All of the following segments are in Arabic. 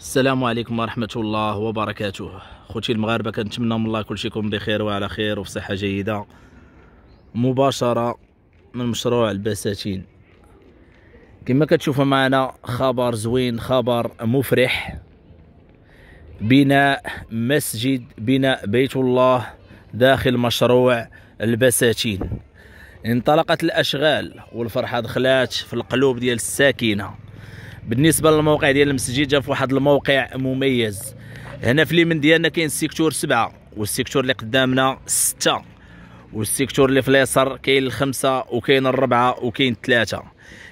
السلام عليكم ورحمة الله وبركاته خوتي المغاربة كنتمنى من الله كلشي يكون بخير وعلى خير وفي صحة جيدة مباشرة من مشروع البساتين كما كتشوفوا معنا خبر زوين خبر مفرح بناء مسجد بناء بيت الله داخل مشروع البساتين انطلقت الأشغال والفرحة دخلات في القلوب ديال الساكنة بالنسبه للموقع ديال المسجد جا في واحد الموقع مميز هنا في اليمين ديالنا كاين السيكتور سبعة والسيكتور اللي قدامنا ستة والسيكتور اللي في اليسار كاين الخمسة وكاين الربعة وكاين الثلاثة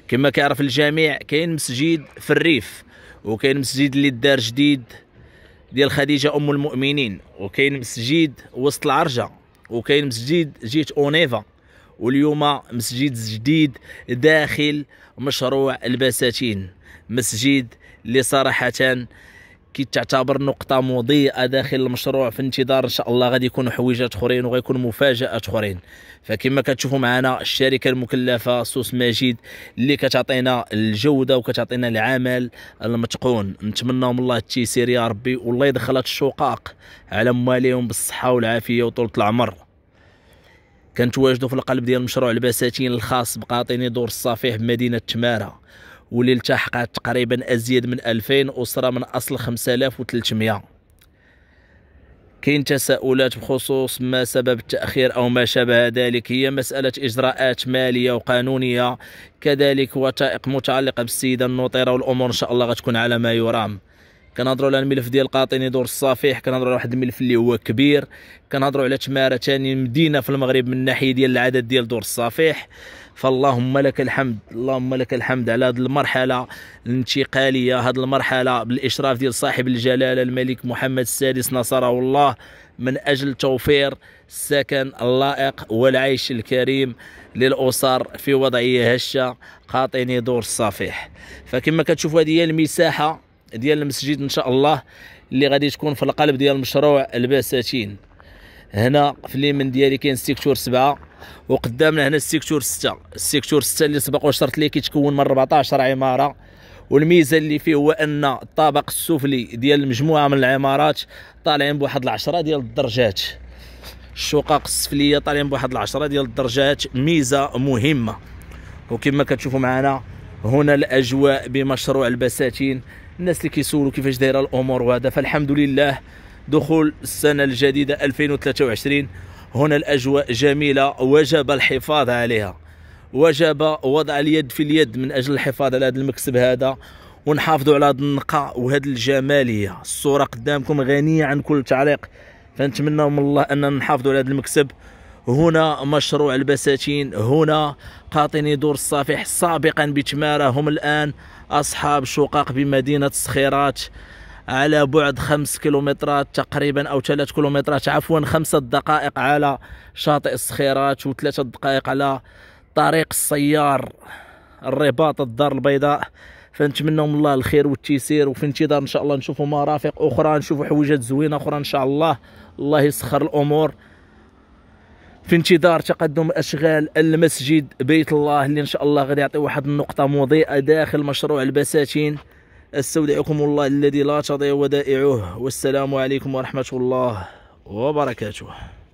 كما كيعرف الجميع كاين مسجد في الريف وكاين مسجد اللي دار جديد ديال خديجة أم المؤمنين وكاين مسجد وسط العرجة وكاين مسجد جيت أونيفا واليوم مسجد جديد داخل مشروع البساتين مسجد اللي صراحه كتعتبر نقطة مضيئة داخل المشروع في انتظار ان شاء الله غادي يكون حويجات اخرين يكون مفاجآت اخرين فكما كتشوفوا معنا الشركة المكلفة سوس ماجد اللي كتعطينا الجودة وكتعطينا العمل المتقون نتمنى من الله التيسير يا ربي والله يدخلات الشقاق على مواليهم بالصحة والعافية وطولة العمر كنتواجدوا في القلب ديال مشروع البساتين الخاص بقاطيني دور الصفيح بمدينة تمارة واللي التحقت تقريبا أزيد من 2000 أسرة من أصل 5300 كاين تساؤلات بخصوص ما سبب التأخير أو ما شابه ذلك هي مسألة إجراءات مالية وقانونية كذلك وثائق متعلقة بالسيدة النوطيره والأمور إن شاء الله غتكون على ما يرام كنهضروا على الملف ديال قاطيني دور الصفيح كنهضروا على واحد الملف اللي هو كبير كنهضروا على تماره ثاني مدينه في المغرب من الناحيه ديال العدد ديال دور الصفيح فاللهم لك الحمد اللهم لك الحمد على هذه المرحله الانتقاليه هذه المرحله بالاشراف ديال صاحب الجلاله الملك محمد السادس نصره الله من اجل توفير السكن اللائق والعيش الكريم للاسر في وضعيه هشه قاطني دور الصفيح فكما كتشوفوا هذه هي المساحه ديال المسجد ان شاء الله اللي غادي تكون في القلب ديال مشروع البساتين هنا في اليمين ديالي كاين السيكتور سبعة وقدامنا هنا السيكتور ستة السيكتور ستة اللي سبق وشرت ليه كيتكون من 14 عمارة والميزه اللي فيه هو ان الطابق السفلي ديال مجموعه من العمارات طالعين بواحد العشرة ديال الدرجات الشقق السفليه طالعين بواحد العشرة ديال الدرجات ميزه مهمه وكما كتشوفوا معنا هنا الاجواء بمشروع البساتين الناس اللي كيسولوا كيفاش دايره الامور وهذا فالحمد لله دخول السنه الجديده 2023 هنا الاجواء جميله وجب الحفاظ عليها وجب وضع اليد في اليد من اجل الحفاظ على هذا المكسب هذا ونحافظوا على هذه النقاء وهذه الجماليه الصوره قدامكم غنيه عن كل تعليق فنتمنى من الله اننا نحافظوا على هذا المكسب هنا مشروع البساتين هنا قاطني دور الصفيح سابقا بتمارة هم الآن أصحاب شقق بمدينة صخيرات على بعد خمس كيلومترات تقريبا أو ثلاث كيلومترات عفوا خمسة دقائق على شاطئ الصخيرات وثلاثة دقائق على طريق السيار الرباط الدار البيضاء فنتمنوا من الله الخير والتيسير وفي انتظار ان شاء الله نشوفوا مرافق اخرى نشوفوا حويجات زوينه اخرى ان شاء الله الله يسخر الامور في انتظار تقدم اشغال المسجد بيت الله اللي ان شاء الله غادي يعطي واحد النقطه مضيئه داخل مشروع البساتين استودعكم الله الذي لا تضيع ودائعه والسلام عليكم ورحمه الله وبركاته